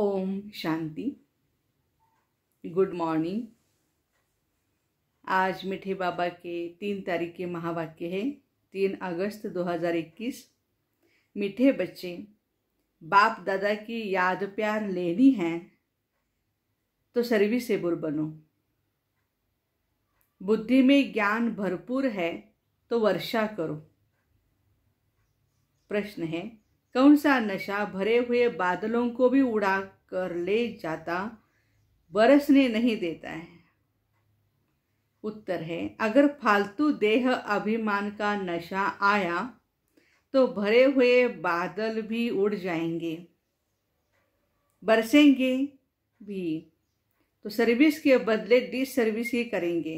ओम शांति good morning आज मिठे बाबा के तीन तारीख के महावाक्य है तीन अगस्त 2021 मीठे बच्चे बाप दादा की याद प्यार लेनी है तो सर्विसेबल बनो बुद्धि में ज्ञान भरपूर है तो वर्षा करो प्रश्न है कौन सा नशा भरे हुए बादलों को भी उड़ा कर ले जाता बरसने नहीं देता है उत्तर है अगर फालतू देह अभिमान का नशा आया तो भरे हुए बादल भी उड़ जाएंगे बरसेंगे भी तो सर्विस के बदले डिस सर्विस ही करेंगे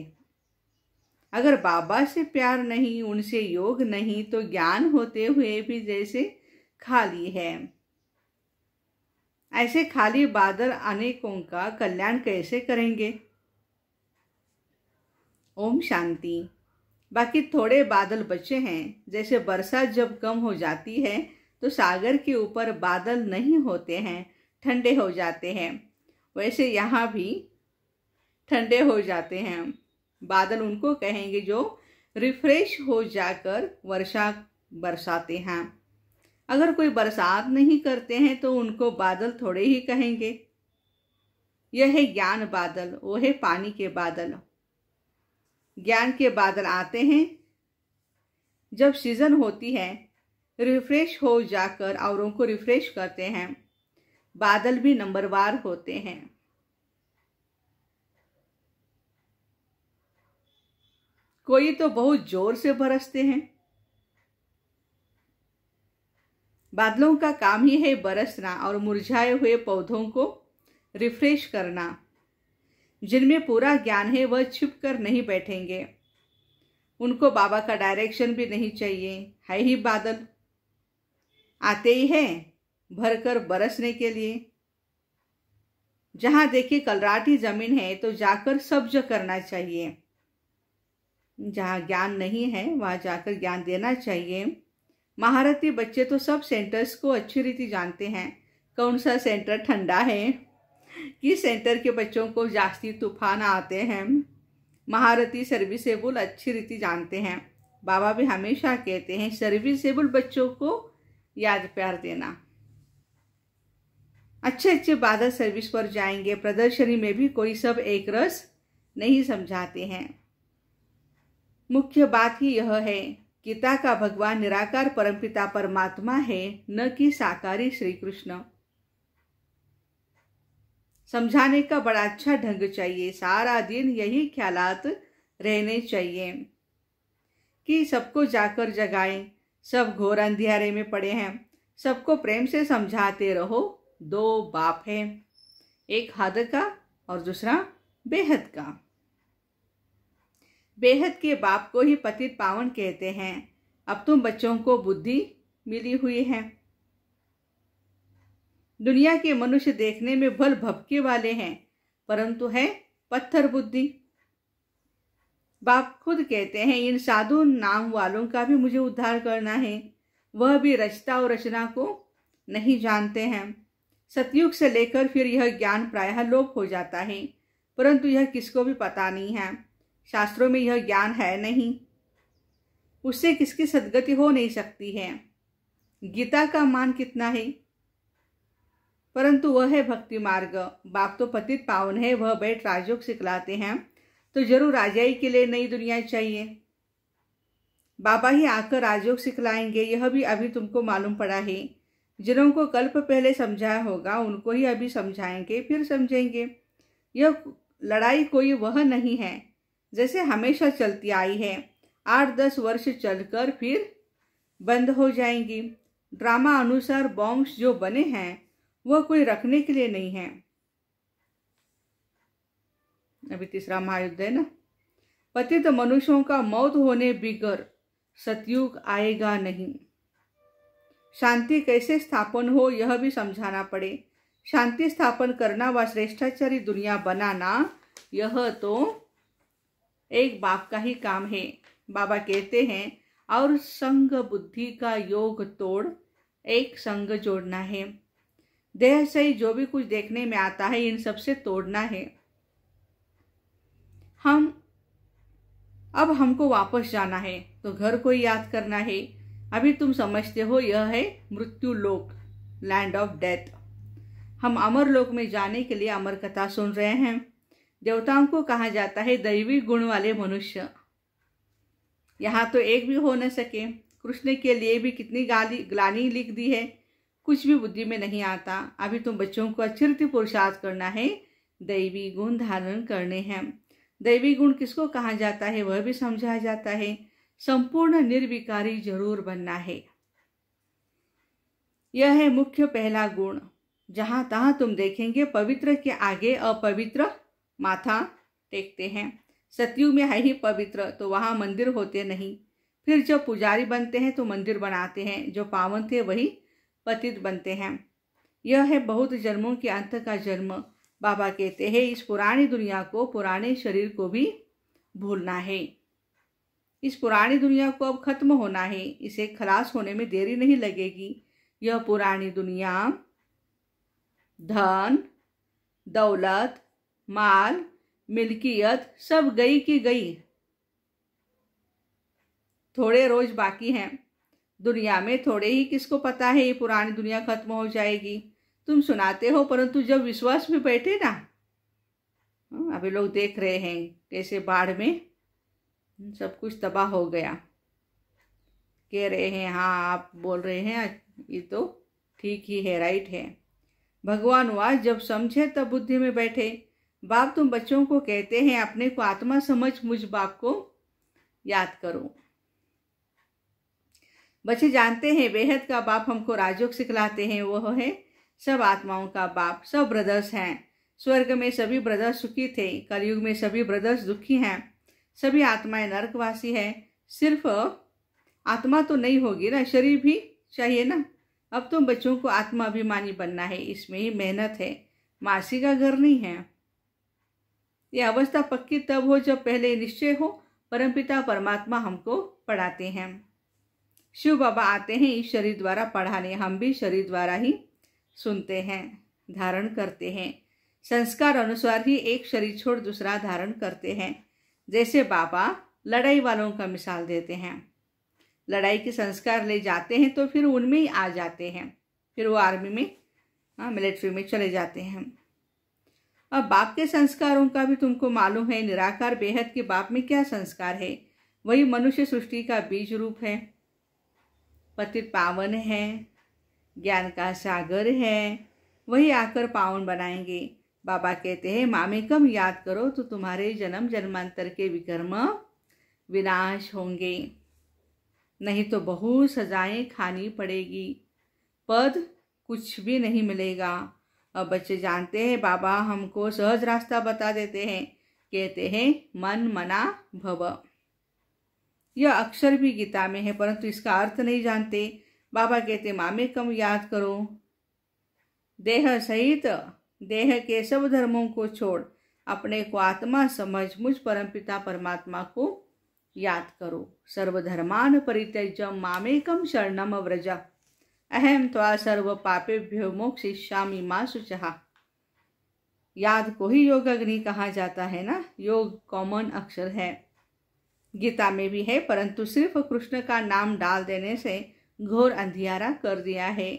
अगर बाबा से प्यार नहीं उनसे योग नहीं तो ज्ञान होते हुए भी जैसे खाली है ऐसे खाली बादल अनेकों का कल्याण कैसे करेंगे ओम शांति बाकी थोड़े बादल बचे हैं जैसे बरसात जब कम हो जाती है तो सागर के ऊपर बादल नहीं होते हैं ठंडे हो जाते हैं वैसे यहाँ भी ठंडे हो जाते हैं बादल उनको कहेंगे जो रिफ्रेश हो जाकर वर्षा बरसाते हैं अगर कोई बरसात नहीं करते हैं तो उनको बादल थोड़े ही कहेंगे यह है ज्ञान बादल वो है पानी के बादल ज्ञान के बादल आते हैं जब सीज़न होती है रिफ्रेश हो जाकर औरों को रिफ्रेश करते हैं बादल भी नंबरवार होते हैं कोई तो बहुत जोर से बरसते हैं बादलों का काम ही है बरसना और मुरझाए हुए पौधों को रिफ्रेश करना जिनमें पूरा ज्ञान है वह छिप कर नहीं बैठेंगे उनको बाबा का डायरेक्शन भी नहीं चाहिए है ही बादल आते ही है भरकर बरसने के लिए जहाँ देखिए कलराठी जमीन है तो जाकर सब्ज करना चाहिए जहाँ ज्ञान नहीं है वहाँ जाकर ज्ञान देना चाहिए महारथी बच्चे तो सब सेंटर्स को अच्छी रीति जानते हैं कौन सा सेंटर ठंडा है किस सेंटर के बच्चों को जास्ती तूफान आते हैं महारथी सर्विसेबल अच्छी रीति जानते हैं बाबा भी हमेशा कहते हैं सर्विसेबल बच्चों को याद प्यार देना अच्छे अच्छे बादल सर्विस पर जाएंगे प्रदर्शनी में भी कोई सब एक रस नहीं समझाते हैं मुख्य बात ही यह है गीता का भगवान निराकार परमपिता परमात्मा है न कि साकारी श्री कृष्ण समझाने का बड़ा अच्छा ढंग चाहिए सारा दिन यही ख्यालात रहने चाहिए कि सबको जाकर जगाएं सब घोर अंधेरे में पड़े हैं सबको प्रेम से समझाते रहो दो बाप हैं एक हद का और दूसरा बेहद का बेहद के बाप को ही पतित पावन कहते हैं अब तुम बच्चों को बुद्धि मिली हुई है दुनिया के मनुष्य देखने में भल भपके वाले हैं परंतु है पत्थर बुद्धि बाप खुद कहते हैं इन साधु नाम वालों का भी मुझे उद्धार करना है वह भी रचता और रचना को नहीं जानते हैं सतयुग से लेकर फिर यह ज्ञान प्रायः लोप हो जाता है परंतु यह किसको भी पता नहीं है शास्त्रों में यह ज्ञान है नहीं उससे किसकी सदगति हो नहीं सकती है गीता का मान कितना है परंतु वह है भक्ति मार्ग बाप तो पतित पावन है वह बैठ राजयोग सिखलाते हैं तो जरूर राजाई के लिए नई दुनिया चाहिए बाबा ही आकर राजयोग सिखलाएंगे यह भी अभी तुमको मालूम पड़ा है जिन्हों को कल्प पहले समझाया होगा उनको ही अभी समझाएंगे फिर समझेंगे यह लड़ाई कोई वह नहीं है जैसे हमेशा चलती आई है आठ दस वर्ष चलकर फिर बंद हो जाएंगी ड्रामा अनुसार बॉम्ब्स जो बने हैं वह कोई रखने के लिए नहीं है अभी तीसरा महायुद्ध है ना पतित मनुष्यों का मौत होने बिगर सतयुग आएगा नहीं शांति कैसे स्थापन हो यह भी समझाना पड़े शांति स्थापन करना व श्रेष्ठाचारी दुनिया बनाना यह तो एक बाप का ही काम है बाबा कहते हैं और संग बुद्धि का योग तोड़ एक संग जोड़ना है देह से जो भी कुछ देखने में आता है इन सब से तोड़ना है हम अब हमको वापस जाना है तो घर को याद करना है अभी तुम समझते हो यह है मृत्यु लोक लैंड ऑफ डेथ हम अमर लोक में जाने के लिए अमर कथा सुन रहे हैं देवताओं को कहा जाता है दैवी गुण वाले मनुष्य यहाँ तो एक भी हो न सके कृष्ण के लिए भी कितनी गाली ग्लानी लिख दी है कुछ भी बुद्धि में नहीं आता अभी तुम बच्चों को अचिरत पुरुषार्थ करना है दैवी गुण धारण करने हैं दैवी गुण किसको कहा जाता है वह भी समझा जाता है संपूर्ण निर्विकारी जरूर बनना है यह है मुख्य पहला गुण जहाँ तहां तुम देखेंगे पवित्र के आगे अपवित्र माथा टेकते हैं सतयुग में है ही पवित्र तो वहाँ मंदिर होते नहीं फिर जो पुजारी बनते हैं तो मंदिर बनाते हैं जो पावन थे वही पतित बनते हैं यह है बहुत जन्मों के अंत का जन्म बाबा कहते हैं इस पुरानी दुनिया को पुराने शरीर को भी भूलना है इस पुरानी दुनिया को अब खत्म होना है इसे खलास होने में देरी नहीं लगेगी यह पुरानी दुनिया धन दौलत माल मिल्कियत सब गई की गई थोड़े रोज बाकी हैं दुनिया में थोड़े ही किसको पता है ये पुरानी दुनिया खत्म हो जाएगी तुम सुनाते हो परंतु जब विश्वास में बैठे ना हाँ, अभी लोग देख रहे हैं कैसे बाढ़ में सब कुछ तबाह हो गया कह रहे हैं हाँ आप बोल रहे हैं ये तो ठीक ही है राइट है भगवान हुआ जब समझे तब बुद्धि में बैठे बाप तुम बच्चों को कहते हैं अपने को आत्मा समझ मुझ बाप को याद करो बच्चे जानते हैं बेहद का बाप हमको राजयोग सिखलाते हैं वह है सब आत्माओं का बाप सब ब्रदर्स हैं स्वर्ग में सभी ब्रदर्स सुखी थे कलयुग में सभी ब्रदर्स दुखी हैं सभी आत्माएं नरकवासी है सिर्फ आत्मा तो नहीं होगी ना शरीर भी चाहिए ना अब तो बच्चों को आत्माभिमानी बनना है इसमें ही मेहनत है मासी का घर नहीं है ये अवस्था पक्की तब हो जब पहले निश्चय हो परमपिता परमात्मा हमको पढ़ाते हैं शिव बाबा आते हैं इस शरीर द्वारा पढ़ाने हम भी शरीर द्वारा ही सुनते हैं धारण करते हैं संस्कार अनुसार ही एक शरीर छोड़ दूसरा धारण करते हैं जैसे बाबा लड़ाई वालों का मिसाल देते हैं लड़ाई के संस्कार ले जाते हैं तो फिर उनमें ही आ जाते हैं फिर वो आर्मी में हाँ, मिलिट्री में चले जाते हैं अब बाप के संस्कारों का भी तुमको मालूम है निराकार बेहद के बाप में क्या संस्कार है वही मनुष्य सृष्टि का बीज रूप है पतित पावन है ज्ञान का सागर है वही आकर पावन बनाएंगे बाबा कहते हैं मामे कम याद करो तो तुम्हारे जन्म जन्मांतर के विकर्म विनाश होंगे नहीं तो बहुत सजाएं खानी पड़ेगी पद कुछ भी नहीं मिलेगा और बच्चे जानते हैं बाबा हमको सहज रास्ता बता देते हैं कहते हैं मन मना भव यह अक्षर भी गीता में है परंतु इसका अर्थ नहीं जानते बाबा कहते मामे कम याद करो देह सहित देह के सब धर्मों को छोड़ अपने को आत्मा समझ मुझ परमपिता परमात्मा को याद करो सर्वधर्मान परित्यज मामेकम शरणम व्रजा अहम त्वा सर्व पापेभ्यो मोक्षिष्यामी माँ सुचहा याद को ही योग अग्नि कहा जाता है ना योग कॉमन अक्षर है गीता में भी है परंतु सिर्फ कृष्ण का नाम डाल देने से घोर अंधियारा कर दिया है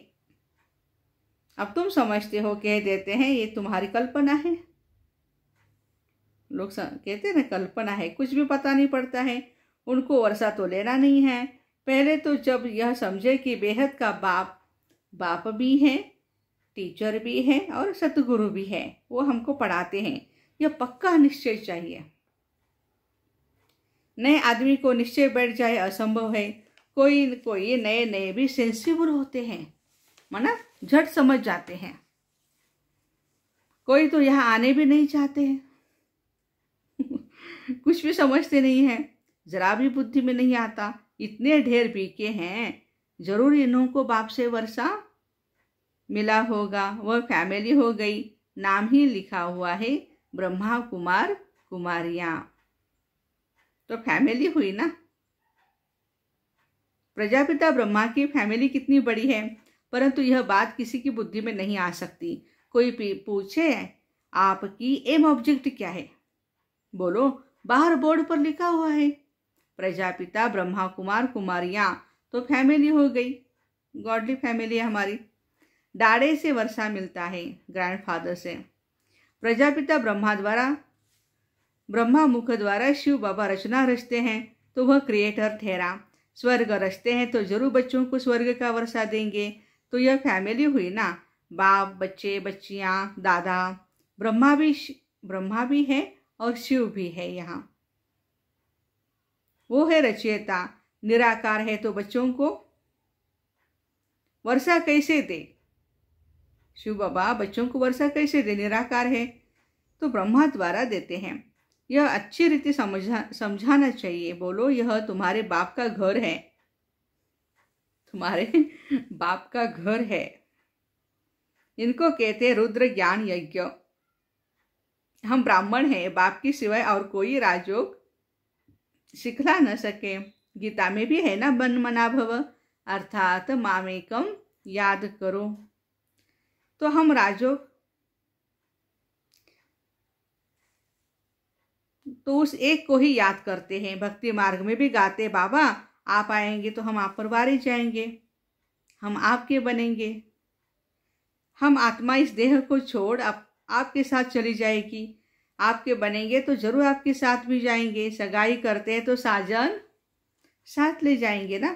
अब तुम समझते हो कह देते हैं ये तुम्हारी कल्पना है लोग कहते हैं ना कल्पना है कुछ भी पता नहीं पड़ता है उनको वर्षा तो लेना नहीं है पहले तो जब यह समझे कि बेहद का बाप बाप भी हैं टीचर भी है और सतगुरु भी है वो हमको पढ़ाते हैं यह पक्का निश्चय चाहिए नए आदमी को निश्चय बैठ जाए असंभव है कोई कोई नए नए भी सेंसिबल होते हैं माना झट समझ जाते हैं कोई तो यहाँ आने भी नहीं चाहते हैं कुछ भी समझते नहीं हैं जरा भी बुद्धि में नहीं आता इतने ढेर बीके हैं जरूर इन्हों को बाप से वर्षा मिला होगा वह फैमिली हो गई नाम ही लिखा हुआ है ब्रह्मा कुमार कुमारिया तो फैमिली हुई ना प्रजापिता ब्रह्मा की फैमिली कितनी बड़ी है परंतु यह बात किसी की बुद्धि में नहीं आ सकती कोई पूछे आपकी एम ऑब्जेक्ट क्या है बोलो बाहर बोर्ड पर लिखा हुआ है प्रजापिता ब्रह्मा कुमार कुमारियाँ तो फैमिली हो गई गॉडली फैमिली है हमारी दाड़े से वर्षा मिलता है ग्रैंडफादर से प्रजापिता ब्रह्मा द्वारा ब्रह्मा मुख द्वारा शिव बाबा रचना रचते हैं तो वह क्रिएटर ठहरा स्वर्ग रचते हैं तो जरूर बच्चों को स्वर्ग का वर्षा देंगे तो यह फैमिली हुई ना बाप बच्चे बच्चियाँ दादा ब्रह्मा भी ब्रह्मा भी है और शिव भी है यहाँ वो है रचयिता निराकार है तो बच्चों को वर्षा कैसे दे शिव बाबा बच्चों को वर्षा कैसे दे निराकार है तो ब्रह्मा द्वारा देते हैं यह अच्छी रीति समझा समझाना चाहिए बोलो यह तुम्हारे बाप का घर है तुम्हारे बाप का घर है इनको कहते हैं रुद्र ज्ञान यज्ञ हम ब्राह्मण हैं बाप के सिवाय और कोई राजयोग सिखला न सके गीता में भी है ना बन मना भव अर्थात मामेकम याद करो तो हम राजो तो उस एक को ही याद करते हैं भक्ति मार्ग में भी गाते बाबा आप आएंगे तो हम आप पर वारे जाएंगे हम आपके बनेंगे हम आत्मा इस देह को छोड़ आप, आपके साथ चली जाएगी आपके बनेंगे तो ज़रूर आपके साथ भी जाएंगे सगाई करते हैं तो साजन साथ ले जाएंगे ना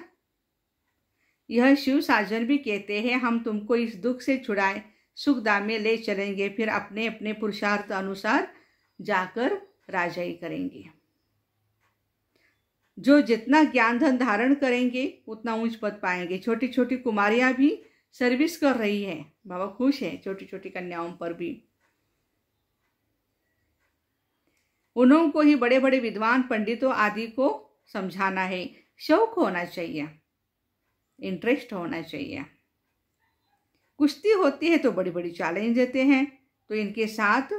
यह शिव साजन भी कहते हैं हम तुमको इस दुख से छुड़ाए सुखदा में ले चलेंगे फिर अपने अपने पुरुषार्थ अनुसार जाकर राजाई करेंगे जो जितना ज्ञान धन धारण करेंगे उतना ऊंच पद पाएंगे छोटी छोटी कुमारियां भी सर्विस कर रही है बाबा खुश है छोटी छोटी कन्याओं पर भी उन्हों को ही बड़े बड़े विद्वान पंडितों आदि को समझाना है शौक होना चाहिए इंटरेस्ट होना चाहिए कुश्ती होती है तो बड़ी बड़ी चैलेंज देते हैं तो इनके साथ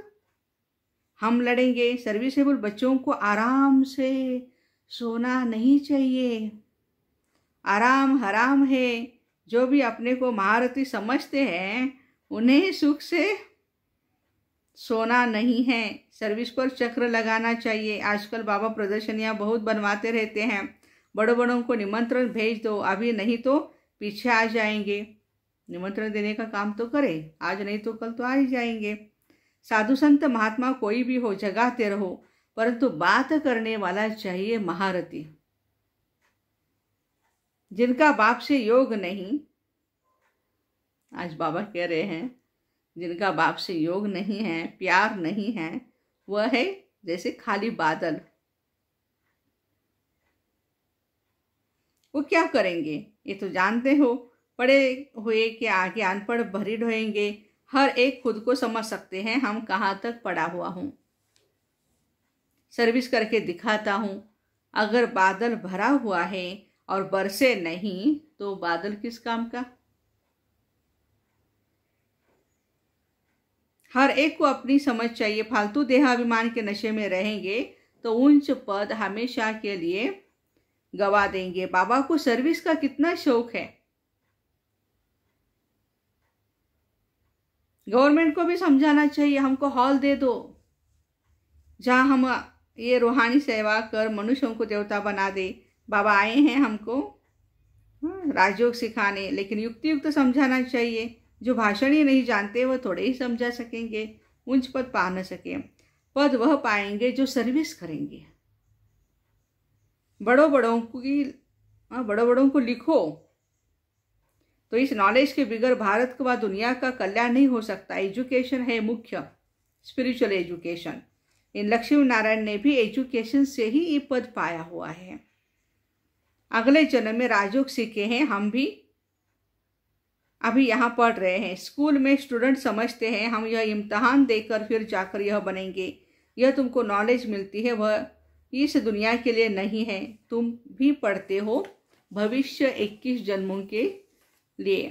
हम लड़ेंगे सर्विसेबल बच्चों को आराम से सोना नहीं चाहिए आराम हराम है जो भी अपने को महारथी समझते हैं उन्हें सुख से सोना नहीं है सर्विस पर चक्र लगाना चाहिए आजकल बाबा प्रदर्शनियाँ बहुत बनवाते रहते हैं बड़ों बड़ों को निमंत्रण भेज दो अभी नहीं तो पीछे आ जाएंगे निमंत्रण देने का काम तो करें आज नहीं तो कल तो आ ही जाएंगे साधु संत महात्मा कोई भी हो जगाते रहो परंतु बात करने वाला चाहिए महारथी जिनका बाप से योग नहीं आज बाबा कह रहे हैं जिनका बाप से योग नहीं है प्यार नहीं है वह है जैसे खाली बादल वो क्या करेंगे ये तो जानते हो पढ़े हुए के आगे अनपढ़ भरी ढोएंगे हर एक खुद को समझ सकते हैं हम कहाँ तक पड़ा हुआ हूँ सर्विस करके दिखाता हूँ अगर बादल भरा हुआ है और बरसे नहीं तो बादल किस काम का हर एक को अपनी समझ चाहिए फालतू देहाभिमान के नशे में रहेंगे तो उच्च पद हमेशा के लिए गवा देंगे बाबा को सर्विस का कितना शौक है गवर्नमेंट को भी समझाना चाहिए हमको हॉल दे दो जहाँ हम ये रूहानी सेवा कर मनुष्यों को देवता बना दे बाबा आए हैं हमको हाँ, राजयोग सिखाने लेकिन युक्ति युक्त तो समझाना चाहिए जो भाषण ही नहीं जानते वह थोड़े ही समझा सकेंगे उंच पद पा न सके पद वह पाएंगे जो सर्विस करेंगे बड़ों बड़ों की हाँ बड़ों बड़ों को लिखो तो इस नॉलेज के बिगैर भारत व दुनिया का कल्याण नहीं हो सकता एजुकेशन है मुख्य स्पिरिचुअल एजुकेशन इन लक्ष्मी नारायण ने भी एजुकेशन से ही ये पद पाया हुआ है अगले जन्म में राजयोग सीखे हैं हम भी अभी यहाँ पढ़ रहे हैं स्कूल में स्टूडेंट समझते हैं हम यह इम्तहान देकर फिर जाकर यह बनेंगे यह तुमको नॉलेज मिलती है वह इस दुनिया के लिए नहीं है तुम भी पढ़ते हो भविष्य 21 जन्मों के लिए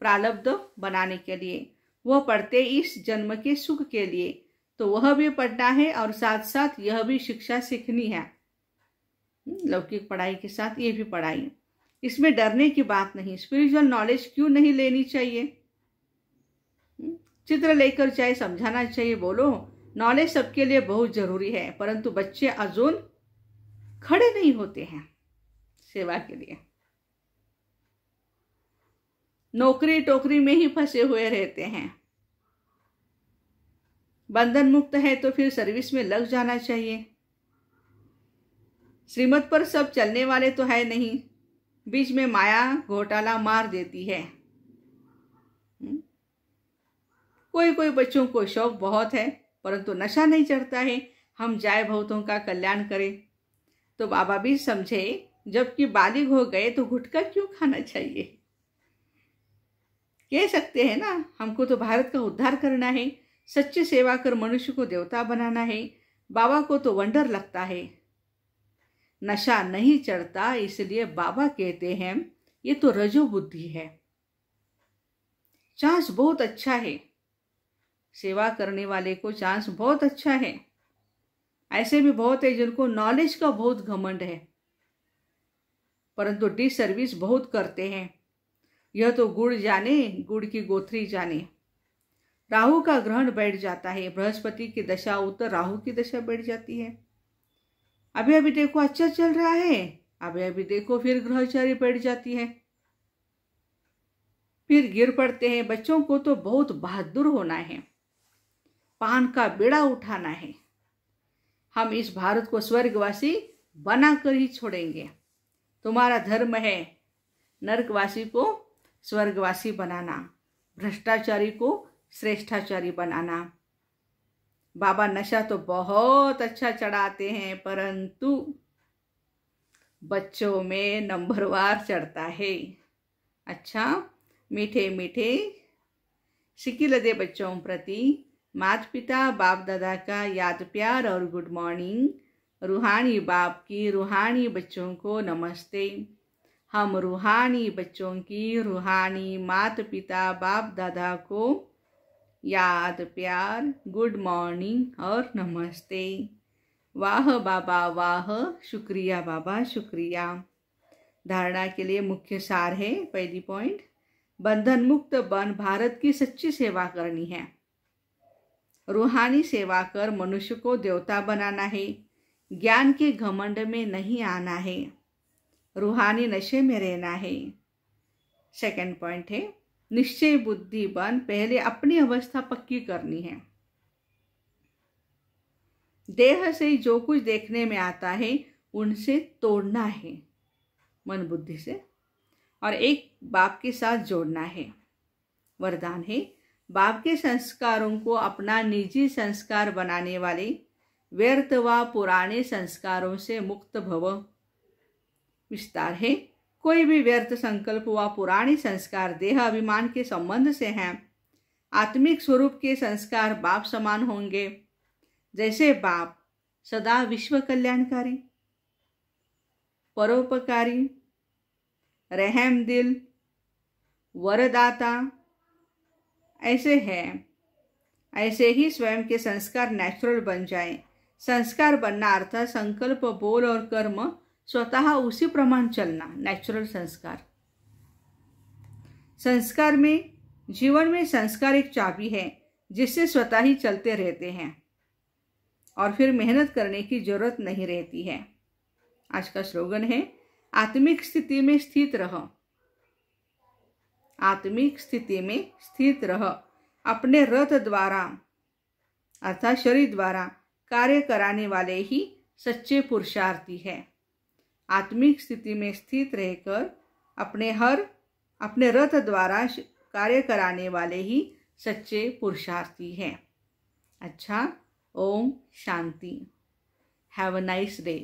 प्रालब्ध बनाने के लिए वह पढ़ते इस जन्म के सुख के लिए तो वह भी पढ़ना है और साथ साथ यह भी शिक्षा सीखनी है हम्म, लौकिक पढ़ाई के साथ ये भी पढ़ाई इसमें डरने की बात नहीं स्पिरिचुअल नॉलेज क्यों नहीं लेनी चाहिए हम्म, चित्र लेकर चाहे समझाना चाहिए बोलो नॉलेज सबके लिए बहुत जरूरी है परंतु बच्चे अजून खड़े नहीं होते हैं सेवा के लिए नौकरी टोकरी में ही फंसे हुए रहते हैं बंधन मुक्त है तो फिर सर्विस में लग जाना चाहिए श्रीमत पर सब चलने वाले तो है नहीं बीच में माया घोटाला मार देती है हम्म? कोई कोई बच्चों को शौक बहुत है परंतु नशा नहीं चढ़ता है हम जाए भक्तों का कल्याण करें तो बाबा भी समझे जबकि बालिग हो गए तो घुटका क्यों खाना चाहिए कह सकते हैं ना हमको तो भारत का उद्धार करना है सच्ची सेवा कर मनुष्य को देवता बनाना है बाबा को तो वंडर लगता है नशा नहीं चढ़ता इसलिए बाबा कहते हैं ये तो रजो बुद्धि है चांस बहुत अच्छा है सेवा करने वाले को चांस बहुत अच्छा है ऐसे भी बहुत है जिनको नॉलेज का बहुत घमंड है परंतु डी सर्विस बहुत करते हैं यह तो गुड़ जाने गुड़ की गोथरी जाने राहु का ग्रहण बैठ जाता है बृहस्पति की दशा उत्तर राहु की दशा बैठ जाती है अभी अभी देखो अच्छा चल रहा है अभी अभी देखो फिर ग्रहचारी बैठ जाती है फिर गिर पड़ते हैं बच्चों को तो बहुत बहादुर होना है पान का बेड़ा उठाना है हम इस भारत को स्वर्गवासी बनाकर ही छोड़ेंगे तुम्हारा धर्म है नर्कवासी को स्वर्गवासी बनाना भ्रष्टाचारी को श्रेष्ठाचारी बनाना बाबा नशा तो बहुत अच्छा चढ़ाते हैं परंतु बच्चों में नंबरवार चढ़ता है अच्छा मीठे मीठे लदे बच्चों प्रति माता पिता बाप दादा का याद प्यार और गुड मॉर्निंग रूहानी बाप की रूहानी बच्चों को नमस्ते हम रूहानी बच्चों की रूहानी माता पिता बाप दादा को याद प्यार गुड मॉर्निंग और नमस्ते वाह बाबा वाह शुक्रिया बाबा शुक्रिया धारणा के लिए मुख्य सार है पहली पॉइंट बंधन मुक्त बन भारत की सच्ची सेवा करनी है रूहानी सेवा कर मनुष्य को देवता बनाना है ज्ञान के घमंड में नहीं आना है रूहानी नशे में रहना है सेकंड पॉइंट है निश्चय बन पहले अपनी अवस्था पक्की करनी है देह से जो कुछ देखने में आता है उनसे तोड़ना है मन बुद्धि से और एक बाप के साथ जोड़ना है वरदान है बाप के संस्कारों को अपना निजी संस्कार बनाने वाले व्यर्थ व पुराने संस्कारों से मुक्त भव विस्तार है कोई भी व्यर्थ संकल्प व पुरानी संस्कार देह अभिमान के संबंध से हैं आत्मिक स्वरूप के संस्कार बाप समान होंगे जैसे बाप सदा विश्व कल्याणकारी परोपकारी रहम दिल वरदाता ऐसे हैं ऐसे ही स्वयं के संस्कार नेचुरल बन जाएं। संस्कार बनना अर्थात संकल्प बोल और कर्म स्वतः उसी प्रमाण चलना नेचुरल संस्कार संस्कार में जीवन में संस्कार एक चाबी है जिससे स्वतः ही चलते रहते हैं और फिर मेहनत करने की जरूरत नहीं रहती है आज का स्लोगन है आत्मिक स्थिति में स्थित रहो आत्मिक स्थिति में स्थित रह अपने रथ द्वारा अर्थात शरीर द्वारा कार्य कराने वाले ही सच्चे पुरुषार्थी है आत्मिक स्थिति में स्थित रहकर अपने हर अपने रथ द्वारा कार्य कराने वाले ही सच्चे पुरुषार्थी हैं अच्छा ओम शांति हैव अ नाइस डे